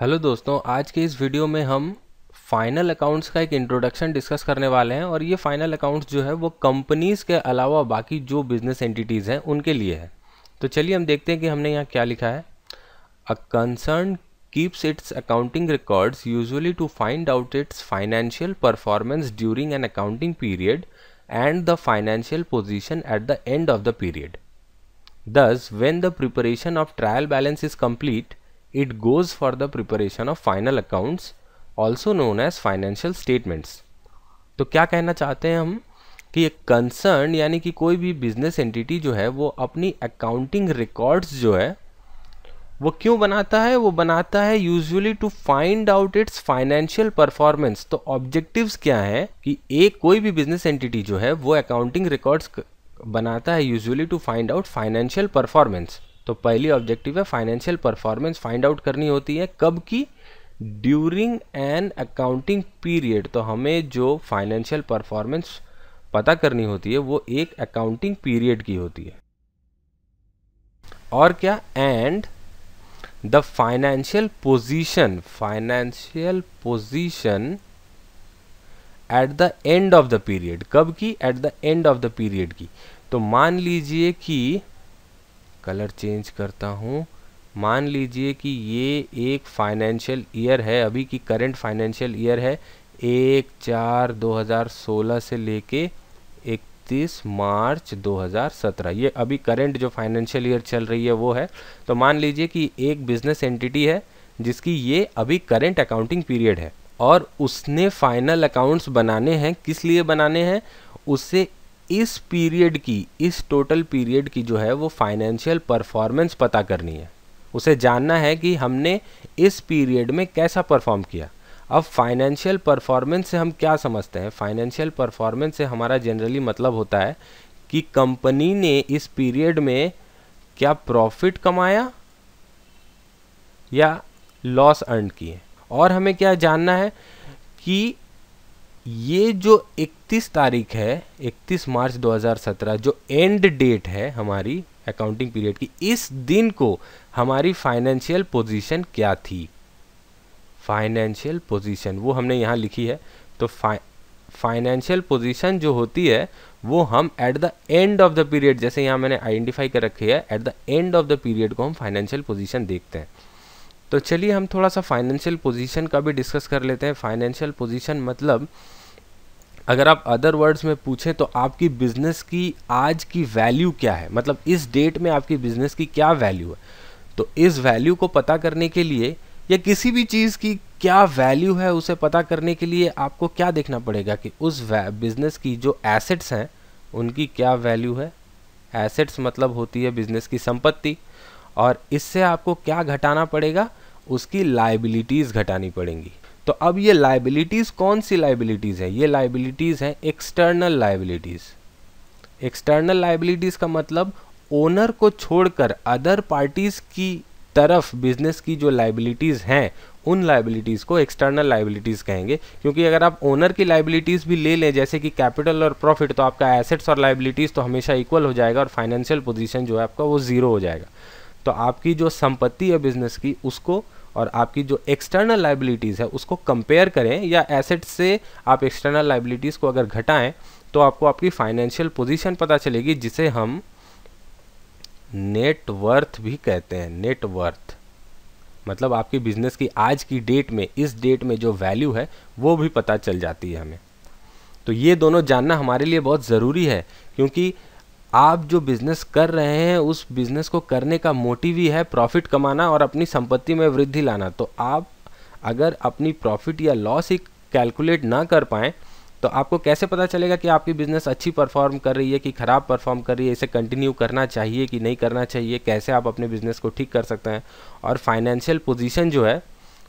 Hello दोस्तों आज के इस वीडियो में हम फाइनल अकाउंट्स का एक इंट्रोडक्शन डिस्कस करने वाले हैं और ये फाइनल अकाउंट्स जो है वो कंपनीज के अलावा बाकी जो बिजनेस एंटिटीज हैं उनके लिए है तो चलिए हम देखते हैं कि हमने यहाँ क्या लिखा है a concern keeps its accounting records usually to find out its financial performance during an accounting period and the financial position at the end of the period thus when the preparation of trial balance is complete It goes for the preparation of final accounts also known as financial statements. तो क्या कहना चाहते हैं हम कि एक concern यानी कि कोई भी बिजनेस एंटिटी जो है वो अपनी अकाउंटिंग रिकॉर्ड्स जो है वो क्यों बनाता है वो बनाता है usually to find out its financial performance तो ऑब्जेक्टिव्स क्या है कि एक कोई भी बिजनेस एंटिटी जो है वो अकाउंटिंग रिकॉर्ड्स बनाता है usually to find out financial performance तो पहली ऑब्जेक्टिव है फाइनेंशियल परफॉर्मेंस फाइंड आउट करनी होती है कब की ड्यूरिंग एन अकाउंटिंग पीरियड तो हमें जो फाइनेंशियल परफॉर्मेंस पता करनी होती है वो एक अकाउंटिंग पीरियड की होती है और क्या and the financial position financial position at the end of the period कब की at the end of the period की तो मान लीजिए कि कलर चेंज करता हूँ मान लीजिए कि ये एक फाइनेंशियल ईयर है अभी की करंट फाइनेंशियल ईयर है एक चार 2016 से लेके इकतीस मार्च 2017 ये अभी करंट जो फाइनेंशियल ईयर चल रही है वो है तो मान लीजिए कि एक बिजनेस एंटिटी है जिसकी ये अभी करंट अकाउंटिंग पीरियड है और उसने फाइनल अकाउंट्स बनाने हैं किस लिए बनाने हैं उसे इस पीरियड की इस टोटल पीरियड की जो है वो फाइनेंशियल परफॉर्मेंस पता करनी है उसे जानना है कि हमने इस पीरियड में कैसा परफॉर्म किया अब फाइनेंशियल परफॉर्मेंस से हम क्या समझते हैं फाइनेंशियल परफॉर्मेंस से हमारा जनरली मतलब होता है कि कंपनी ने इस पीरियड में क्या प्रॉफिट कमाया या लॉस अर्न किए और हमें क्या जानना है कि ये जो एक 31 तारीख है 31 मार्च 2017 जो एंड डेट है हमारी अकाउंटिंग पीरियड की इस दिन को हमारी फाइनेंशियल पोजीशन क्या थी फाइनेंशियल पोजीशन वो हमने यहाँ लिखी है तो फाइनेंशियल पोजीशन जो होती है वो हम at the end of the period जैसे यहाँ मैंने आइडेंटिफाई कर रखी है at the end of the period को हम फाइनेंशियल पोजीशन देखते हैं तो चलिए हम थोड़ा सा फाइनेंशियल पोजीशन का भी डिस्कस कर लेते हैं फाइनेंशियल पोजीशन मतलब अगर आप अदर वर्ड्स में पूछें तो आपकी बिज़नेस की आज की वैल्यू क्या है मतलब इस डेट में आपकी बिज़नेस की क्या वैल्यू है तो इस वैल्यू को पता करने के लिए या किसी भी चीज़ की क्या वैल्यू है उसे पता करने के लिए आपको क्या देखना पड़ेगा कि उस बिज़नेस की जो एसेट्स हैं उनकी क्या वैल्यू है एसेट्स मतलब होती है बिज़नेस की संपत्ति और इससे आपको क्या घटाना पड़ेगा उसकी लाइबिलिटीज़ घटानी पड़ेंगी तो अब ये लाइबिलिटीज़ कौन सी लाइबिलिटीज़ है ये लाइबिलिटीज़ हैं एक्सटर्नल लाइबिलिटीज़ एक्सटर्नल लाइबिलिटीज़ का मतलब ओनर को छोड़कर अदर पार्टीज़ की तरफ बिजनेस की जो लाइबिलिटीज़ हैं उन लाइबिलिटीज़ को एक्सटर्नल लाइबिलिटीज़ कहेंगे क्योंकि अगर आप ओनर की लाइबिलिटीज़ भी ले लें जैसे कि कैपिटल और प्रॉफिट तो आपका एसेट्स और लाइबिलिटीज़ तो हमेशा इक्वल हो जाएगा और फाइनेंशियल पोजीशन जो है आपका वो ज़ीरो हो जाएगा तो आपकी जो संपत्ति है बिजनेस की उसको और आपकी जो एक्सटर्नल लाइबिलिटीज़ है उसको कंपेयर करें या एसेट से आप एक्सटर्नल लाइबिलिटीज़ को अगर घटाएं तो आपको आपकी फाइनेंशियल पोजीशन पता चलेगी जिसे हम नेटवर्थ भी कहते हैं नेटवर्थ मतलब आपकी बिजनेस की आज की डेट में इस डेट में जो वैल्यू है वो भी पता चल जाती है हमें तो ये दोनों जानना हमारे लिए बहुत ज़रूरी है क्योंकि आप जो बिज़नेस कर रहे हैं उस बिज़नेस को करने का मोटिव ही है प्रॉफिट कमाना और अपनी संपत्ति में वृद्धि लाना तो आप अगर अपनी प्रॉफिट या लॉस ही कैलकुलेट ना कर पाएँ तो आपको कैसे पता चलेगा कि आपकी बिज़नेस अच्छी परफॉर्म कर रही है कि ख़राब परफॉर्म कर रही है इसे कंटिन्यू करना चाहिए कि नहीं करना चाहिए कैसे आप अपने बिज़नेस को ठीक कर सकते हैं और फाइनेंशियल पोजीशन जो है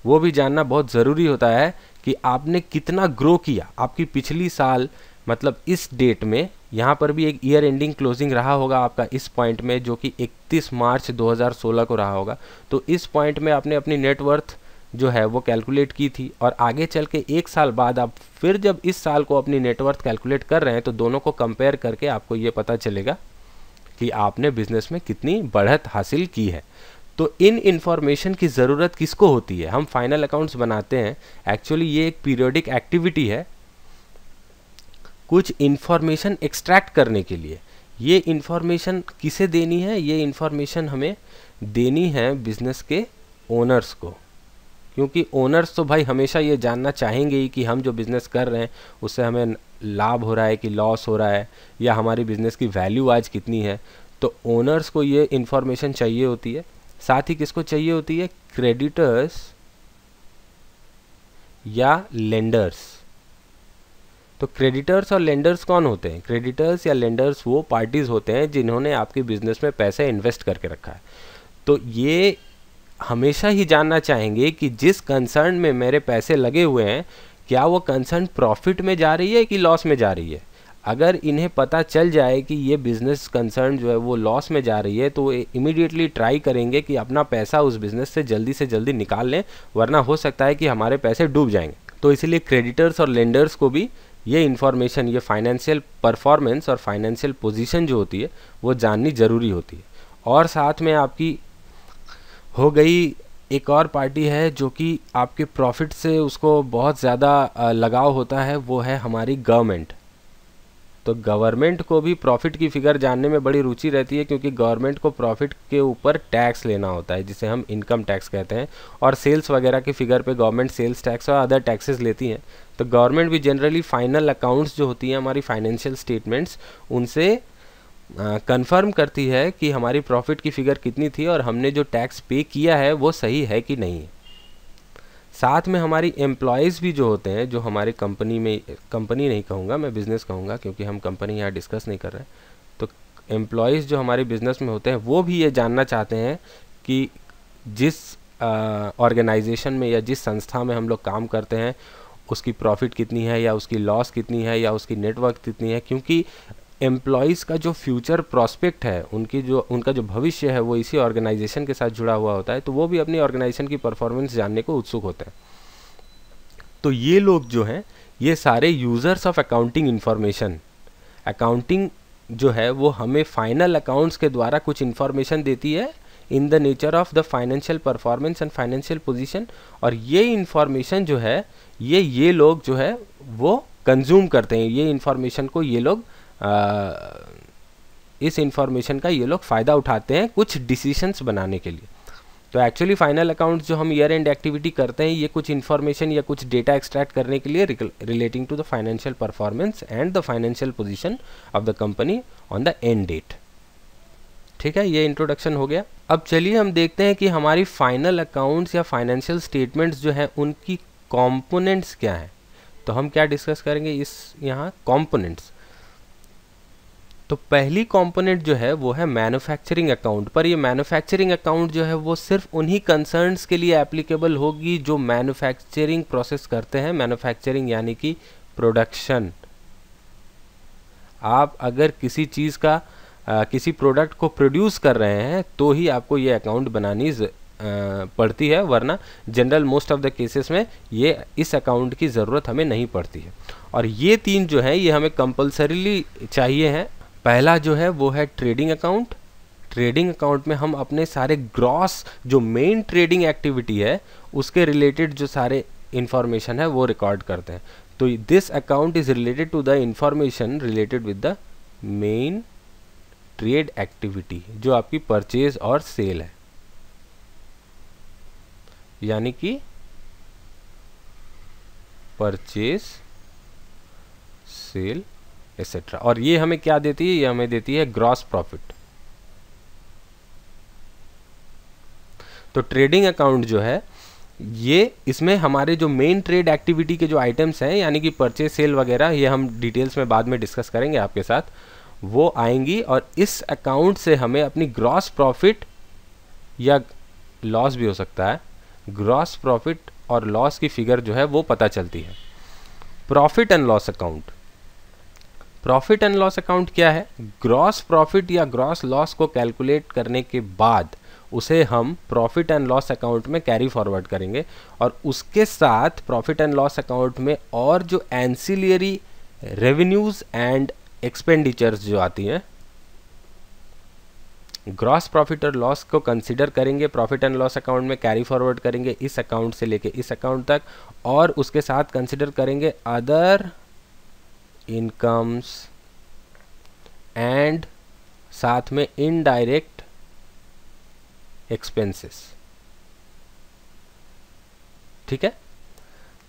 वो भी जानना बहुत ज़रूरी होता है कि आपने कितना ग्रो किया आपकी पिछली साल मतलब इस डेट में यहाँ पर भी एक ईयर एंडिंग क्लोजिंग रहा होगा आपका इस पॉइंट में जो कि 31 मार्च 2016 को रहा होगा तो इस पॉइंट में आपने अपनी नेटवर्थ जो है वो कैलकुलेट की थी और आगे चल के एक साल बाद आप फिर जब इस साल को अपनी नेटवर्थ कैलकुलेट कर रहे हैं तो दोनों को कंपेयर करके आपको ये पता चलेगा कि आपने बिजनेस में कितनी बढ़त हासिल की है तो इन इन्फॉर्मेशन की ज़रूरत किसको होती है हम फाइनल अकाउंट्स बनाते हैं एक्चुअली ये एक पीरियोडिक एक्टिविटी है कुछ इन्फॉर्मेशन एक्सट्रैक्ट करने के लिए ये इन्फॉर्मेशन किसे देनी है ये इन्फॉर्मेशन हमें देनी है बिजनेस के ओनर्स को क्योंकि ओनर्स तो भाई हमेशा ये जानना चाहेंगे ही कि हम जो बिज़नेस कर रहे हैं उससे हमें लाभ हो रहा है कि लॉस हो रहा है या हमारी बिज़नेस की वैल्यू आज कितनी है तो ओनर्स को ये इन्फॉर्मेशन चाहिए होती है साथ ही किसको चाहिए होती है क्रेडिटर्स या लेंडर्स तो क्रेडिटर्स और लेंडर्स कौन होते हैं क्रेडिटर्स या लेंडर्स वो पार्टीज़ होते हैं जिन्होंने आपके बिजनेस में पैसे इन्वेस्ट करके रखा है तो ये हमेशा ही जानना चाहेंगे कि जिस कंसर्न में मेरे पैसे लगे हुए हैं क्या वो कंसर्न प्रॉफिट में जा रही है कि लॉस में जा रही है अगर इन्हें पता चल जाए कि ये बिज़नेस कंसर्न जो है वो लॉस में जा रही है तो इमीडिएटली ट्राई करेंगे कि अपना पैसा उस बिज़नेस से जल्दी से जल्दी निकाल लें वरना हो सकता है कि हमारे पैसे डूब जाएंगे तो इसलिए क्रेडिटर्स और लेंडर्स को भी ये इन्फॉर्मेशन ये फाइनेंशियल परफॉर्मेंस और फाइनेंशियल पोजीशन जो होती है वो जाननी ज़रूरी होती है और साथ में आपकी हो गई एक और पार्टी है जो कि आपके प्रॉफिट से उसको बहुत ज़्यादा लगाव होता है वो है हमारी गवर्नमेंट तो गवर्नमेंट को भी प्रॉफिट की फिगर जानने में बड़ी रुचि रहती है क्योंकि गवर्नमेंट को प्रॉफिट के ऊपर टैक्स लेना होता है जिसे हम इनकम टैक्स कहते हैं और सेल्स वगैरह की फिगर पे गवर्नमेंट सेल्स टैक्स और अदर टैक्सेस लेती हैं तो गवर्नमेंट भी जनरली फाइनल अकाउंट्स जो होती हैं हमारी फाइनेंशियल स्टेटमेंट्स उनसे कंफर्म करती है कि हमारी प्रॉफिट की फिगर कितनी थी और हमने जो टैक्स पे किया है वो सही है कि नहीं है साथ में हमारी एम्प्लॉयज़ भी जो होते हैं जो हमारे कंपनी में कंपनी नहीं कहूँगा मैं बिज़नेस कहूँगा क्योंकि हम कंपनी यहाँ डिस्कस नहीं कर रहे तो एम्प्लॉयज़ जो हमारे बिज़नेस में होते हैं वो भी ये जानना चाहते हैं कि जिस ऑर्गेनाइजेशन में या जिस संस्था में हम लोग काम करते हैं उसकी प्रॉफिट कितनी है या उसकी लॉस कितनी है या उसकी नेटवर्क कितनी है क्योंकि एम्प्लॉयज़ का जो फ्यूचर प्रॉस्पेक्ट है उनकी जो उनका जो भविष्य है वो इसी ऑर्गेनाइजेशन के साथ जुड़ा हुआ होता है तो वो भी अपनी ऑर्गेनाइजेशन की परफॉर्मेंस जानने को उत्सुक होते हैं तो ये लोग जो हैं ये सारे users of accounting information accounting जो है वो हमें फाइनल अकाउंट्स के द्वारा कुछ इन्फॉर्मेशन देती है in the nature of the financial performance and financial position और ये इन्फॉर्मेशन जो है ये ये लोग जो है वो कंज्यूम करते हैं ये इन्फॉर्मेशन को ये लोग इस इंफॉर्मेशन का ये लोग फ़ायदा उठाते हैं कुछ डिसीशंस बनाने के लिए तो एक्चुअली फाइनल अकाउंट जो हम ईयर एंड एक्टिविटी करते हैं ये कुछ इन्फॉर्मेशन या कुछ डेटा एक्सट्रैक्ट करने के लिए relating to the financial performance and the financial position of the company on the end date ठीक है ये इंट्रोडक्शन हो गया अब चलिए हम देखते हैं कि हमारी फाइनल अकाउंट्स या फाइनेंशियल स्टेटमेंट्स जो हैं उनकी कॉम्पोनेंट्स क्या हैं तो हम क्या डिस्कस करेंगे इस यहाँ कॉम्पोनेंट्स तो पहली कंपोनेंट जो है वो है मैन्युफैक्चरिंग अकाउंट पर ये मैन्युफैक्चरिंग अकाउंट जो है वो सिर्फ उन्हीं कंसर्न्स के लिए एप्लीकेबल होगी जो मैन्युफैक्चरिंग प्रोसेस करते हैं मैन्युफैक्चरिंग यानी कि प्रोडक्शन आप अगर किसी चीज़ का आ, किसी प्रोडक्ट को प्रोड्यूस कर रहे हैं तो ही आपको ये अकाउंट बनानी ज, आ, पड़ती है वरना general most of the cases में ये इस अकाउंट की ज़रूरत हमें नहीं पड़ती है और ये तीन जो है ये हमें कंपलसरीली चाहिए हैं पहला जो है वो है ट्रेडिंग अकाउंट ट्रेडिंग अकाउंट में हम अपने सारे ग्रॉस जो मेन ट्रेडिंग एक्टिविटी है उसके रिलेटेड जो सारे इंफॉर्मेशन है वो रिकॉर्ड करते हैं तो this account is related to the information related with the main trade activity जो आपकी परचेज और सेल है यानी कि परचेज सेल एक्सेट्रा और ये हमें क्या देती है ये हमें देती है ग्रॉस प्रॉफिट तो ट्रेडिंग अकाउंट जो है ये इसमें हमारे जो मेन ट्रेड एक्टिविटी के जो आइटम्स हैं यानी कि परचेज सेल वगैरह ये हम डिटेल्स में बाद में डिस्कस करेंगे आपके साथ वो आएंगी और इस अकाउंट से हमें अपनी ग्रॉस प्रॉफिट या लॉस भी हो सकता है ग्रॉस प्रॉफिट और लॉस की फिगर जो है वो पता चलती है profit and loss account profit and loss account क्या है ग्रॉस प्रॉफिट या ग्रॉस लॉस को कैलकुलेट करने के बाद उसे हम प्रॉफिट एंड लॉस अकाउंट में कैरी फॉरवर्ड करेंगे और उसके साथ प्रॉफिट एंड लॉस अकाउंट में और जो एंसिलियरी रेवेन्यूज एंड एक्सपेंडिचर्स जो आती हैं ग्रॉस प्रॉफिट और लॉस को कंसिडर करेंगे प्रॉफिट एंड लॉस अकाउंट में कैरी फॉरवर्ड करेंगे इस अकाउंट से लेके इस अकाउंट तक और उसके साथ कंसिडर करेंगे अदर इनकम्स एंड साथ में इनडायरेक्ट एक्सपेंसेस ठीक है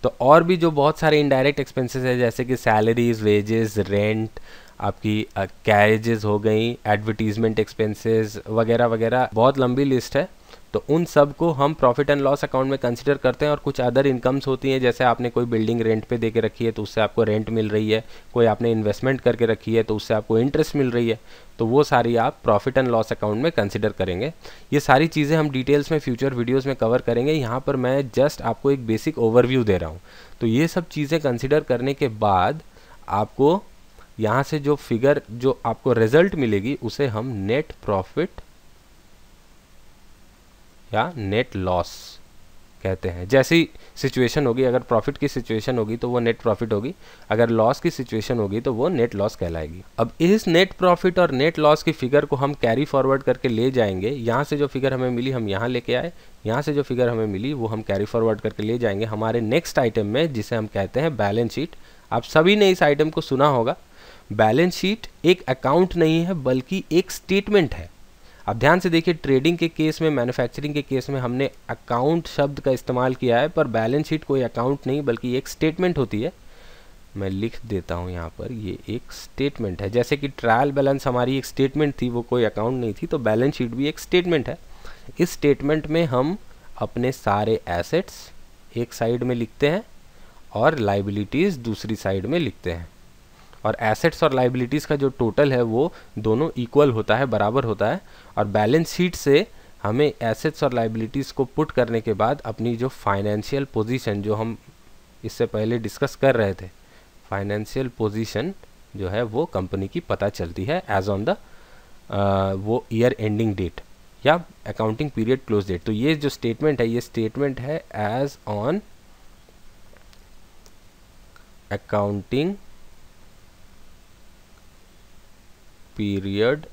तो और भी जो बहुत सारे इनडायरेक्ट एक्सपेंसेस है जैसे कि सैलरीज वेजेस रेंट आपकी कैरेजेस uh, हो गई एडवर्टीजमेंट एक्सपेंसेस वगैरह वगैरह बहुत लंबी लिस्ट है तो उन सब को हम प्रॉफिट एंड लॉस अकाउंट में कंसिडर करते हैं और कुछ अदर इनकम्स होती हैं जैसे आपने कोई बिल्डिंग रेंट पे दे के रखी है तो उससे आपको रेंट मिल रही है कोई आपने इन्वेस्टमेंट करके रखी है तो उससे आपको इंटरेस्ट मिल रही है तो वो सारी आप प्रॉफिट एंड लॉस अकाउंट में कंसिडर करेंगे ये सारी चीज़ें हम डिटेल्स में फ्यूचर वीडियोज़ में कवर करेंगे यहाँ पर मैं जस्ट आपको एक बेसिक ओवरव्यू दे रहा हूँ तो ये सब चीज़ें कंसिडर करने के बाद आपको यहाँ से जो फिगर जो आपको रिजल्ट मिलेगी उसे हम नेट प्रॉफिट या नेट लॉस कहते हैं जैसी सिचुएशन होगी अगर प्रॉफिट की सिचुएशन होगी तो वो नेट प्रॉफिट होगी अगर लॉस की सिचुएशन होगी तो वो नेट लॉस कहलाएगी अब इस नेट प्रॉफिट और नेट लॉस की फिगर को हम कैरी फॉरवर्ड करके ले जाएंगे यहाँ से जो फिगर हमें मिली हम यहाँ लेके आए यहाँ से जो फिगर हमें मिली वो हम कैरी फॉरवर्ड करके ले जाएंगे हमारे नेक्स्ट आइटम में जिसे हम कहते हैं बैलेंस शीट आप सभी ने इस आइटम को सुना होगा बैलेंस शीट एक अकाउंट नहीं है बल्कि एक स्टेटमेंट है अब ध्यान से देखिए ट्रेडिंग के केस में मैन्युफैक्चरिंग के केस में हमने अकाउंट शब्द का इस्तेमाल किया है पर बैलेंस शीट कोई अकाउंट नहीं बल्कि एक स्टेटमेंट होती है मैं लिख देता हूँ यहाँ पर ये एक स्टेटमेंट है जैसे कि ट्रायल बैलेंस हमारी एक स्टेटमेंट थी वो कोई अकाउंट नहीं थी तो बैलेंस शीट भी एक स्टेटमेंट है इस स्टेटमेंट में हम अपने सारे एसेट्स एक साइड में लिखते हैं और लाइबिलिटीज़ दूसरी साइड में लिखते हैं और एसेट्स और लाइबिलिटीज़ का जो टोटल है वो दोनों इक्वल होता है बराबर होता है और बैलेंस शीट से हमें एसेट्स और लाइबिलिटीज़ को पुट करने के बाद अपनी जो फाइनेंशियल पोजीशन जो हम इससे पहले डिस्कस कर रहे थे फाइनेंशियल पोजीशन जो है वो कंपनी की पता चलती है एज ऑन द वो ईयर एंडिंग डेट या अकाउंटिंग पीरियड क्लोज डेट तो ये जो स्टेटमेंट है ये स्टेटमेंट है as on accounting period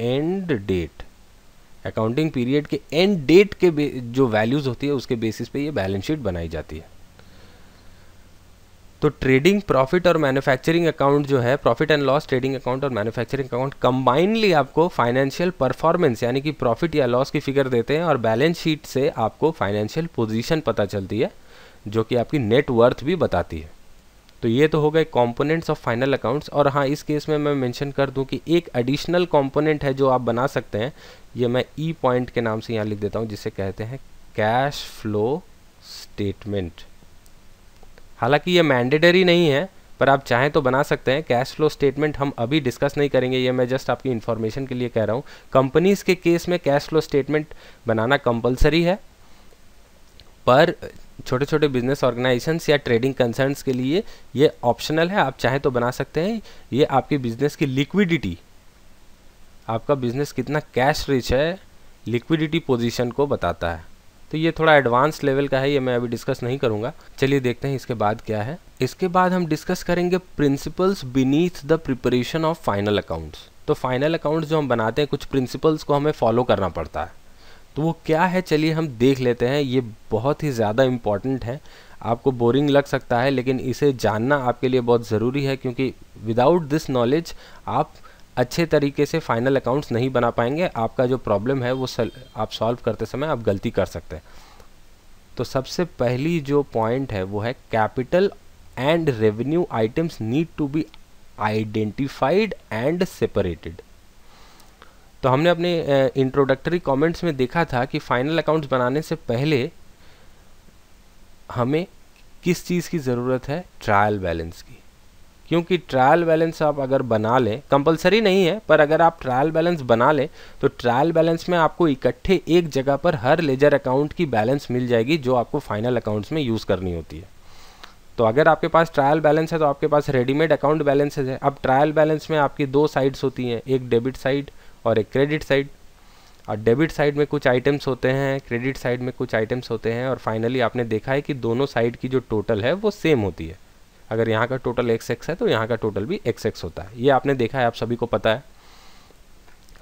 end date accounting period के एंड डेट के जो वैल्यूज़ होती है उसके बेसिस पे ये बैलेंस शीट बनाई जाती है तो ट्रेडिंग प्रॉफिट और मैन्युफैक्चरिंग अकाउंट जो है profit and loss trading account और मैन्युफैक्चरिंग अकाउंट कंबाइनली आपको फाइनेंशियल परफॉर्मेंस यानी कि प्रॉफिट या लॉस की फिगर देते हैं और बैलेंस शीट से आपको फाइनेंशियल पोजिशन पता चलती है जो कि आपकी नेटवर्थ भी बताती है तो ये तो हो गए कॉम्पोनेंट्स ऑफ फाइनल अकाउंट्स और हाँ इस केस में मैं मेंशन कर दूं कि एक एडिशनल कॉम्पोनेंट है जो आप बना सकते हैं ये मैं ई e पॉइंट के नाम से यहाँ लिख देता हूँ जिसे कहते हैं कैश फ्लो स्टेटमेंट हालांकि ये मैंडेटरी नहीं है पर आप चाहें तो बना सकते हैं कैश फ्लो स्टेटमेंट हम अभी डिस्कस नहीं करेंगे ये मैं जस्ट आपकी इन्फॉर्मेशन के लिए कह रहा हूँ कंपनीज़ के केस में कैश फ्लो स्टेटमेंट बनाना कंपलसरी है पर छोटे छोटे बिजनेस ऑर्गेनाइजेशंस या ट्रेडिंग कंसर्न्स के लिए ये ऑप्शनल है आप चाहें तो बना सकते हैं ये आपकी बिजनेस की लिक्विडिटी आपका बिजनेस कितना कैश रिच है लिक्विडिटी पोजीशन को बताता है तो ये थोड़ा एडवांस लेवल का है ये मैं अभी डिस्कस नहीं करूँगा चलिए देखते हैं इसके बाद क्या है इसके बाद हम डिस्कस करेंगे principles beneath the preparation of final accounts तो फाइनल अकाउंट्स जो हम बनाते हैं कुछ प्रिंसिपल्स को हमें फॉलो करना पड़ता है तो वो क्या है चलिए हम देख लेते हैं ये बहुत ही ज़्यादा इम्पॉर्टेंट है आपको बोरिंग लग सकता है लेकिन इसे जानना आपके लिए बहुत ज़रूरी है क्योंकि विदाउट दिस नॉलेज आप अच्छे तरीके से फाइनल अकाउंट्स नहीं बना पाएंगे आपका जो प्रॉब्लम है वो सल, आप सॉल्व करते समय आप गलती कर सकते हैं तो सबसे पहली जो पॉइंट है वो है capital and revenue items need to be identified and separated तो हमने अपने इंट्रोडक्टरी कमेंट्स में देखा था कि फाइनल अकाउंट्स बनाने से पहले हमें किस चीज़ की ज़रूरत है ट्रायल बैलेंस की क्योंकि ट्रायल बैलेंस आप अगर बना लें कंपलसरी नहीं है पर अगर आप ट्रायल बैलेंस बना लें तो ट्रायल बैलेंस में आपको इकट्ठे एक जगह पर हर लेजर अकाउंट की बैलेंस मिल जाएगी जो आपको फाइनल अकाउंट्स में यूज़ करनी होती है तो अगर आपके पास ट्रायल बैलेंस है तो आपके पास रेडीमेड अकाउंट बैलेंसेज है अब ट्रायल बैलेंस में आपकी दो साइड्स होती हैं एक डेबिट साइड और एक क्रेडिट साइड और डेबिट साइड में कुछ आइटम्स होते हैं क्रेडिट साइड में कुछ आइटम्स होते हैं और फाइनली आपने देखा है कि दोनों साइड की जो टोटल है वो सेम होती है अगर यहाँ का टोटल एक्स एक्स है तो यहाँ का टोटल भी एक्स एक्स होता है ये आपने देखा है आप सभी को पता है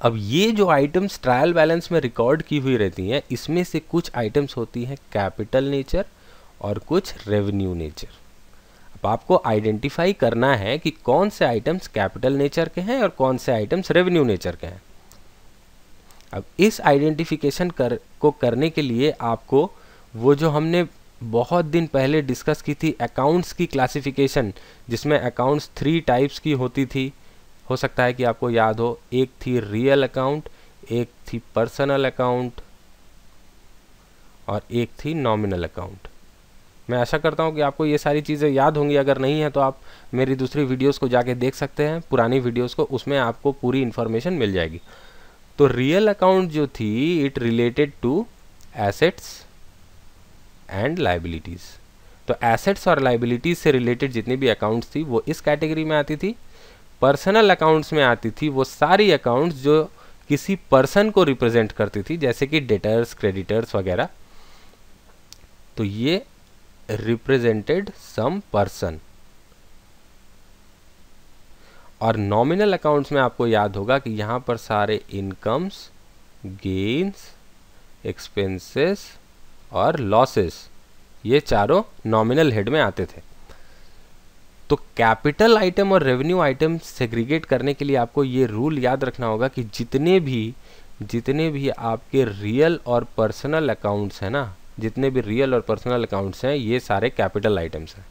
अब ये जो आइटम्स ट्रायल बैलेंस में रिकॉर्ड की हुई रहती हैं इसमें से कुछ आइटम्स होती हैं कैपिटल नेचर और कुछ रेवेन्यू नेचर अब आपको आइडेंटिफाई करना है कि कौन से आइटम्स कैपिटल नेचर के हैं और कौन से आइटम्स रेवेन्यू नेचर के हैं अब इस आइडेंटिफिकेशन कर को करने के लिए आपको वो जो हमने बहुत दिन पहले डिस्कस की थी अकाउंट्स की क्लासिफिकेशन जिसमें अकाउंट्स थ्री टाइप्स की होती थी हो सकता है कि आपको याद हो एक थी रियल अकाउंट एक थी पर्सनल अकाउंट और एक थी नॉमिनल अकाउंट मैं आशा करता हूँ कि आपको ये सारी चीज़ें याद होंगी अगर नहीं है तो आप मेरी दूसरी वीडियोस को जाके देख सकते हैं पुरानी वीडियोस को उसमें आपको पूरी इन्फॉर्मेशन मिल जाएगी तो रियल अकाउंट जो थी it related to assets and liabilities तो एसेट्स और लाइबिलिटीज से रिलेटेड जितनी भी अकाउंट्स थी वो इस कैटेगरी में आती थी पर्सनल अकाउंट्स में आती थी वो सारी अकाउंट्स जो किसी पर्सन को रिप्रेजेंट करती थी जैसे कि डेटर्स क्रेडिटर्स वगैरह तो ये रिप्रेजेंटेड सम पर्सन और नॉमिनल अकाउंट्स में आपको याद होगा कि यहाँ पर सारे इनकम्स गेन्स एक्सपेंसेस और लॉसेस ये चारों नॉमिनल हेड में आते थे तो कैपिटल आइटम और रेवेन्यू आइटम सेग्रीगेट करने के लिए आपको ये रूल याद रखना होगा कि जितने भी जितने भी आपके रियल और पर्सनल अकाउंट्स हैं ना जितने भी रियल और पर्सनल अकाउंट्स हैं ये सारे कैपिटल आइटम्स हैं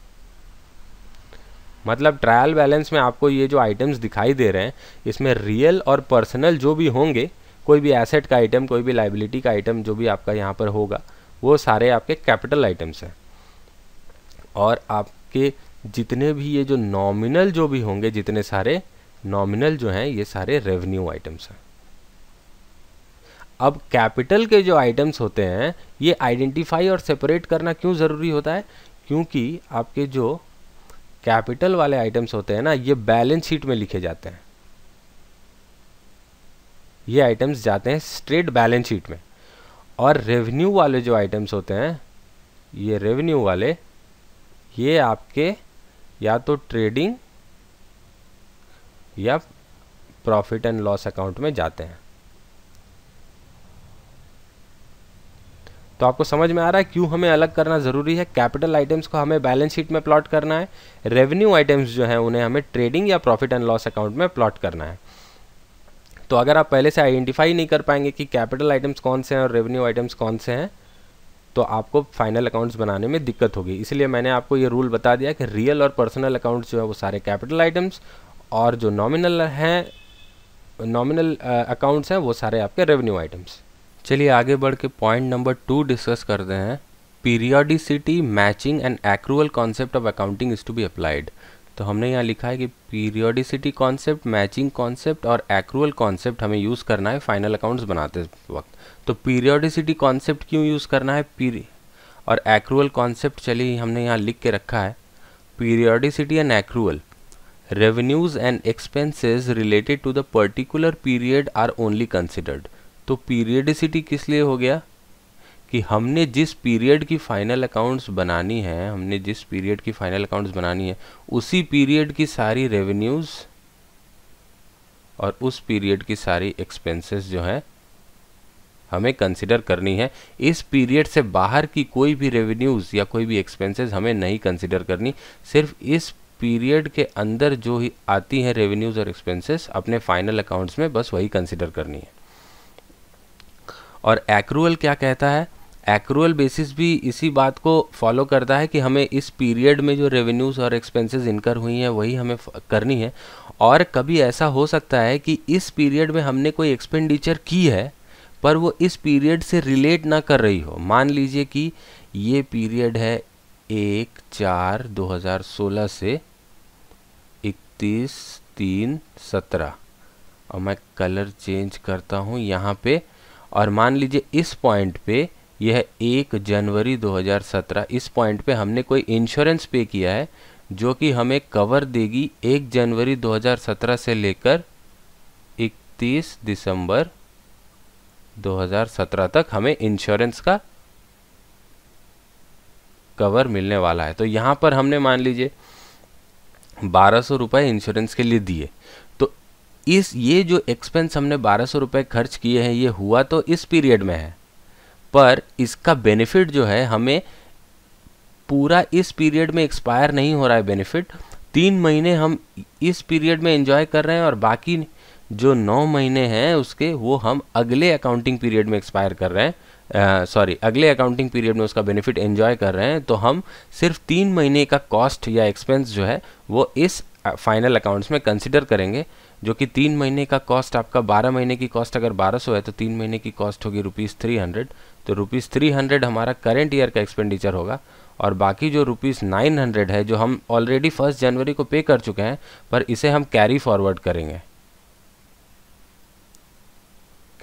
मतलब ट्रायल बैलेंस में आपको ये जो आइटम्स दिखाई दे रहे हैं इसमें रियल और पर्सनल जो भी होंगे कोई भी एसेट का आइटम कोई भी लाइबिलिटी का आइटम जो भी आपका यहाँ पर होगा वो सारे आपके कैपिटल आइटम्स हैं और आपके जितने भी ये जो नॉमिनल जो भी होंगे जितने सारे नॉमिनल जो हैं ये सारे रेवेन्यू आइटम्स हैं अब कैपिटल के जो आइटम्स होते हैं ये आइडेंटिफाई और सेपरेट करना क्यों ज़रूरी होता है क्योंकि आपके जो कैपिटल वाले आइटम्स होते हैं ना ये बैलेंस शीट में लिखे जाते हैं ये आइटम्स जाते हैं स्ट्रेट बैलेंस शीट में और रेवेन्यू वाले जो आइटम्स होते हैं ये रेवेन्यू वाले ये आपके या तो ट्रेडिंग या प्रॉफिट एंड लॉस अकाउंट में जाते हैं तो आपको समझ में आ रहा है क्यों हमें अलग करना ज़रूरी है कैपिटल आइटम्स को हमें बैलेंस शीट में प्लॉट करना है रेवेन्यू आइटम्स जो हैं उन्हें हमें ट्रेडिंग या प्रॉफिट एंड लॉस अकाउंट में प्लॉट करना है तो अगर आप पहले से आइडेंटिफाई नहीं कर पाएंगे कि कैपिटल आइटम्स कौन से हैं और रेवेन्यू आइटम्स कौन से हैं तो आपको फाइनल अकाउंट्स बनाने में दिक्कत होगी इसलिए मैंने आपको ये रूल बता दिया कि रियल और पर्सनल अकाउंट्स जो है वो सारे कैपिटल आइटम्स और जो नॉमिनल हैं नॉमिनल अकाउंट्स हैं वो सारे आपके रेवेन्यू आइटम्स चलिए आगे बढ़ के पॉइंट नंबर टू डिस्कस करते हैं periodicity matching and accrual concept of accounting is to be applied तो हमने यहाँ लिखा है कि पीरियडिसिटी कॉन्सेप्ट मैचिंग कॉन्सेप्ट और एक्रूअल कॉन्सेप्ट हमें यूज़ करना है फाइनल अकाउंट्स बनाते वक्त तो पीरियडिसिटी कॉन्सेप्ट क्यों यूज़ करना है पीरि और एक्रूअल कॉन्सेप्ट चलिए हमने यहाँ लिख के रखा है periodicity and accrual revenues and expenses related to the particular period are only considered तो पीरियडिसिटी किस लिए हो गया कि हमने जिस पीरियड की फाइनल अकाउंट्स बनानी है हमने जिस पीरियड की फाइनल अकाउंट्स बनानी है उसी पीरियड की सारी रेवेन्यूज़ और उस पीरियड की सारी एक्सपेंसेस जो है हमें कंसिडर करनी है इस पीरियड से बाहर की कोई भी रेवेन्यूज़ या कोई भी एक्सपेंसेस हमें नहीं कंसिडर करनी सिर्फ इस पीरियड के अंदर जो ही आती हैं रेवेन्यूज़ और एक्सपेंसेस अपने फाइनल अकाउंट्स में बस वही कंसिडर करनी है और एक्रूअल क्या कहता है एक्रूअल बेसिस भी इसी बात को फॉलो करता है कि हमें इस पीरियड में जो रेवेन्यूज़ और एक्सपेंसेस इनकर हुई हैं वही हमें करनी है और कभी ऐसा हो सकता है कि इस पीरियड में हमने कोई एक्सपेंडिचर की है पर वो इस पीरियड से रिलेट ना कर रही हो मान लीजिए कि ये पीरियड है एक चार 2016 से इकतीस तीन सत्रह और मैं कलर चेंज करता हूँ यहाँ पे और मान लीजिए इस पॉइंट पे यह एक जनवरी 2017 इस पॉइंट पे हमने कोई इंश्योरेंस पे किया है जो कि हमें कवर देगी एक जनवरी 2017 से लेकर 31 दिसंबर 2017 तक हमें इंश्योरेंस का कवर मिलने वाला है तो यहाँ पर हमने मान लीजिए बारह सौ रुपये इंश्योरेंस के लिए दिए इस ये जो एक्सपेंस हमने बारह सौ रुपये खर्च किए हैं ये हुआ तो इस पीरियड में है पर इसका बेनिफिट जो है हमें पूरा इस पीरियड में एक्सपायर नहीं हो रहा है बेनिफिट तीन महीने हम इस पीरियड में इन्जॉय कर रहे हैं और बाकी जो नौ महीने हैं उसके वो हम अगले अकाउंटिंग पीरियड में एक्सपायर कर रहे हैं सॉरी अगले अकाउंटिंग पीरियड में उसका बेनिफिट एंजॉय कर रहे हैं तो हम सिर्फ तीन महीने का कॉस्ट या एक्सपेंस जो है वो इस फाइनल अकाउंट्स में कंसिडर करेंगे जो कि तीन महीने का कॉस्ट आपका बारह महीने की कॉस्ट अगर बारह सौ है तो तीन महीने की कॉस्ट होगी रुपीज़ थ्री हंड्रेड तो रुपीज़ थ्री हंड्रेड हमारा करेंट ईयर का एक्सपेंडिचर होगा और बाकी जो रुपीज़ नाइन हंड्रेड है जो हम ऑलरेडी फर्स्ट जनवरी को पे कर चुके हैं पर इसे हम कैरी फॉरवर्ड करेंगे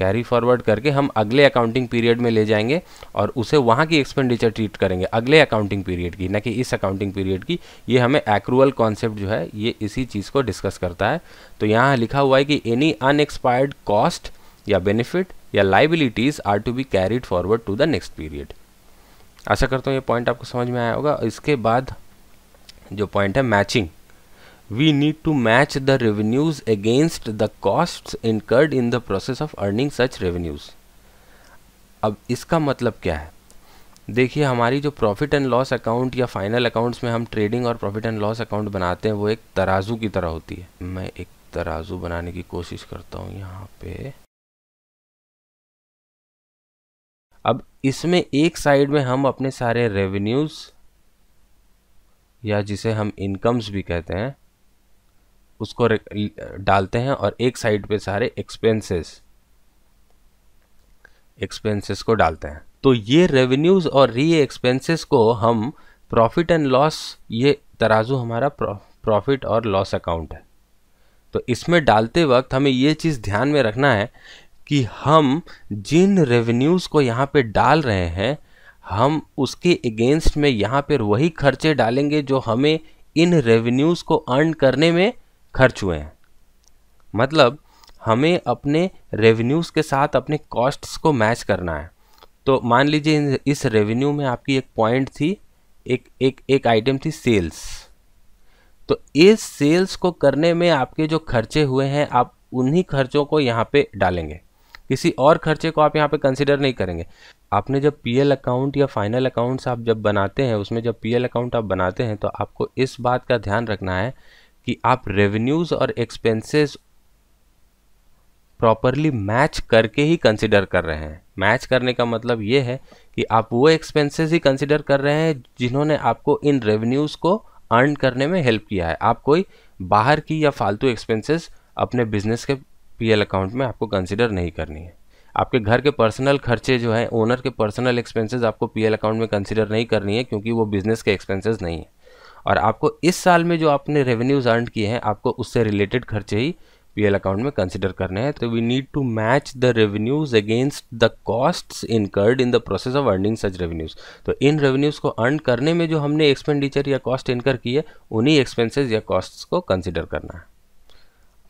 कैरी फॉरवर्ड करके हम अगले अकाउंटिंग पीरियड में ले जाएंगे और उसे वहाँ की एक्सपेंडिचर ट्रीट करेंगे अगले अकाउंटिंग पीरियड की ना कि इस अकाउंटिंग पीरियड की ये हमें एक्रूअल कॉन्सेप्ट जो है ये इसी चीज़ को डिस्कस करता है तो यहाँ लिखा हुआ है कि एनी अनएक्सपायर्ड कॉस्ट या बेनिफिट या liabilities are to be carried forward to the next period आशा करता हूँ ये पॉइंट आपको समझ में आया होगा इसके बाद जो पॉइंट है matching we need to match the revenues against the costs incurred in the process of earning such revenues अब इसका मतलब क्या है देखिए हमारी जो प्रॉफिट एंड लॉस अकाउंट या फाइनल अकाउंट्स में हम ट्रेडिंग और प्रॉफिट एंड लॉस अकाउंट बनाते हैं वो एक तराजू की तरह होती है मैं एक तराजू बनाने की कोशिश करता हूँ यहाँ पे अब इसमें एक साइड में हम अपने सारे रेवेन्यूज़ या जिसे हम इनकम्स भी कहते हैं उसको डालते हैं और एक साइड पे सारे एक्सपेंसेस एक्सपेंसेस को डालते हैं तो ये रेवेन्यूज और री एक्सपेंसेस को हम प्रॉफिट एंड लॉस ये तराजू हमारा प्रॉफिट और लॉस अकाउंट है तो इसमें डालते वक्त हमें ये चीज़ ध्यान में रखना है कि हम जिन रेवेन्यूज़ को यहाँ पे डाल रहे हैं हम उसके अगेंस्ट में यहाँ पर वही खर्चे डालेंगे जो हमें इन रेवेन्यूज़ को अर्न करने में खर्च हुए हैं मतलब हमें अपने रेवेन्यूज़ के साथ अपने कॉस्ट्स को मैच करना है तो मान लीजिए इस रेवेन्यू में आपकी एक पॉइंट थी एक एक एक आइटम थी सेल्स तो इस सेल्स को करने में आपके जो खर्चे हुए हैं आप उन्हीं खर्चों को यहाँ पे डालेंगे किसी और खर्चे को आप यहाँ पे कंसिडर नहीं करेंगे आपने जब पीएल अकाउंट या फाइनल अकाउंट्स आप जब बनाते हैं उसमें जब पीएल अकाउंट आप बनाते हैं तो आपको इस बात का ध्यान रखना है कि आप रेवेन्यूज और एक्सपेंसेस प्रॉपरली मैच करके ही कंसिडर कर रहे हैं मैच करने का मतलब ये है कि आप वो एक्सपेंसेस ही कंसिडर कर रहे हैं जिन्होंने आपको इन रेवेन्यूज़ को अर्न करने में हेल्प किया है आप कोई बाहर की या फालतू एक्सपेंसेस अपने बिजनेस के पीएल अकाउंट में आपको कंसिडर नहीं करनी है आपके घर के पर्सनल खर्चे जो हैं ओनर के पर्सनल एक्सपेंसेस आपको पीएल अकाउंट में कंसिडर नहीं करनी है क्योंकि वो बिजनेस के एक्सपेंसेस नहीं है और आपको इस साल में जो आपने रेवेन्यूज अर्न किए हैं आपको उससे रिलेटेड खर्चे ही एल अकाउंट में कंसिडर करने हैं तो we need to match the revenues against the cost incurred in the process of earning such revenues तो इन रेवेन्यूज को अर्न करने में जो हमने एक्सपेंडिचर या कॉस्ट इनकर की है उन्हीं एक्सपेंसेस या कॉस्ट को कंसिडर करना है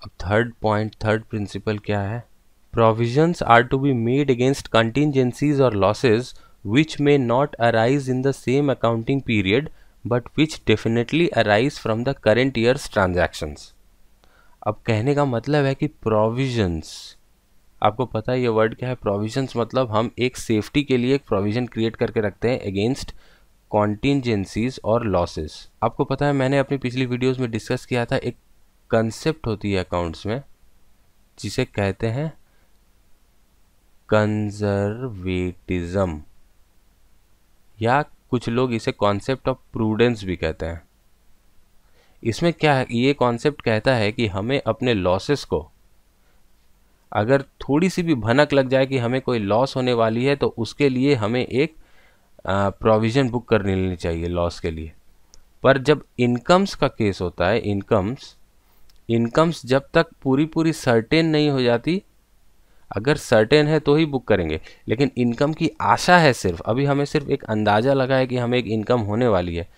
अब थर्ड पॉइंट थर्ड प्रिंसिपल क्या है provisions are to be made against contingencies और losses which may not arise in the same accounting period but which definitely arise from the current year's transactions अब कहने का मतलब है कि प्रोविजन्स आपको पता है ये वर्ड क्या है प्रोविजन्स मतलब हम एक सेफ्टी के लिए एक प्रोविज़न क्रिएट करके रखते हैं अगेंस्ट कॉन्टीजेंसीज और लॉसेस आपको पता है मैंने अपनी पिछली वीडियोस में डिस्कस किया था एक कंसेप्ट होती है अकाउंट्स में जिसे कहते हैं कंजर्वेटिज़म या कुछ लोग इसे कॉन्सेप्ट ऑफ प्रूडेंस भी कहते हैं इसमें क्या है ये कॉन्सेप्ट कहता है कि हमें अपने लॉसेस को अगर थोड़ी सी भी भनक लग जाए कि हमें कोई लॉस होने वाली है तो उसके लिए हमें एक प्रोविज़न बुक कर लेनी चाहिए लॉस के लिए पर जब इनकम्स का केस होता है इनकम्स इनकम्स जब तक पूरी पूरी सर्टेन नहीं हो जाती अगर सर्टेन है तो ही बुक करेंगे लेकिन इनकम की आशा है सिर्फ अभी हमें सिर्फ एक अंदाज़ा लगा है कि हमें एक इनकम होने वाली है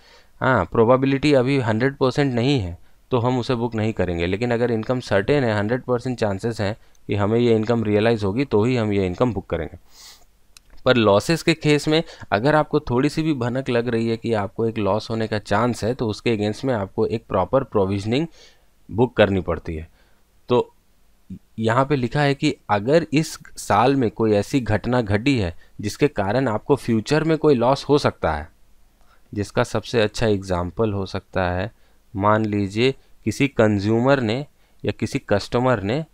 हाँ प्रोबाबिलिटी अभी हंड्रेड परसेंट नहीं है तो हम उसे बुक नहीं करेंगे लेकिन अगर इनकम सर्टेन है हंड्रेड परसेंट चांसेस हैं कि हमें ये इनकम रियलाइज़ होगी तो ही हम ये इनकम बुक करेंगे पर लॉसेस के केस में अगर आपको थोड़ी सी भी भनक लग रही है कि आपको एक लॉस होने का चांस है तो उसके अगेंस्ट में आपको एक प्रॉपर प्रोविजनिंग बुक करनी पड़ती है यहाँ पे लिखा है कि अगर इस साल में कोई ऐसी घटना घटी है जिसके कारण आपको फ्यूचर में कोई लॉस हो सकता है जिसका सबसे अच्छा एग्जाम्पल हो सकता है मान लीजिए किसी कंज्यूमर ने या किसी कस्टमर ने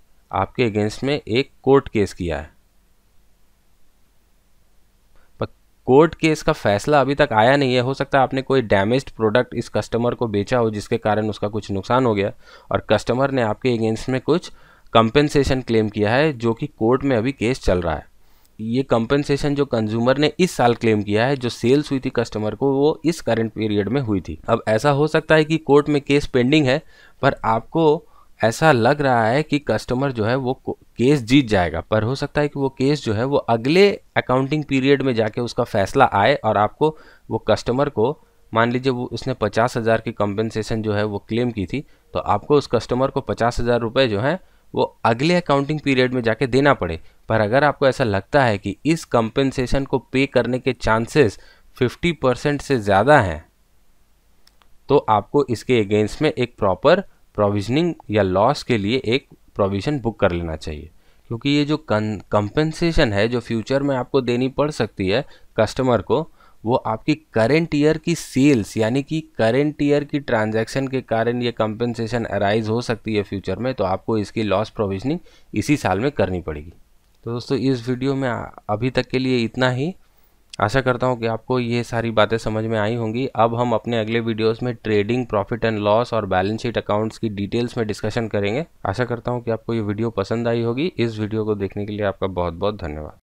आपके अगेंस्ट में एक कोर्ट केस किया है पर कोर्ट केस का फैसला अभी तक आया नहीं है हो सकता है आपने कोई डैमेज्ड प्रोडक्ट इस कस्टमर को बेचा हो जिसके कारण उसका कुछ नुकसान हो गया और कस्टमर ने आपके अगेंस्ट में कुछ कंपेंसेशन क्लेम किया है जो कि कोर्ट में अभी केस चल रहा है ये कंपेंसेशन जो कंज्यूमर ने इस साल क्लेम किया है जो सेल्स हुई थी कस्टमर को वो इस करंट पीरियड में हुई थी अब ऐसा हो सकता है कि कोर्ट में केस पेंडिंग है पर आपको ऐसा लग रहा है कि कस्टमर जो है वो केस जीत जाएगा पर हो सकता है कि वो केस जो है वो अगले अकाउंटिंग पीरियड में जाके उसका फैसला आए और आपको वो कस्टमर को मान लीजिए वो उसने पचास हज़ार की कंपेंसेशन जो है वो क्लेम की थी तो आपको उस कस्टमर को पचास हज़ार रुपये जो है वो अगले अकाउंटिंग पीरियड में जाके देना पड़े पर अगर आपको ऐसा लगता है कि इस कंपेंसेशन को पे करने के चांसेस 50 परसेंट से ज़्यादा हैं तो आपको इसके अगेंस्ट में एक प्रॉपर प्रोविजनिंग या लॉस के लिए एक प्रोविज़न बुक कर लेना चाहिए क्योंकि ये जो कंपेंसेशन है जो फ्यूचर में आपको देनी पड़ सकती है कस्टमर को वो आपकी करेंट ईयर की सेल्स यानी कि करेंट ईयर की ट्रांजैक्शन के कारण ये कंपेंसेशन अराइज हो सकती है फ्यूचर में तो आपको इसकी लॉस प्रोविजनिंग इसी साल में करनी पड़ेगी तो दोस्तों इस वीडियो में अभी तक के लिए इतना ही आशा करता हूँ कि आपको ये सारी बातें समझ में आई होंगी अब हम अपने अगले वीडियोस में ट्रेडिंग प्रॉफिट एंड लॉस और बैलेंस शीट अकाउंट्स की डिटेल्स में डिस्कशन करेंगे आशा करता हूँ कि आपको ये वीडियो पसंद आई होगी इस वीडियो को देखने के लिए आपका बहुत बहुत धन्यवाद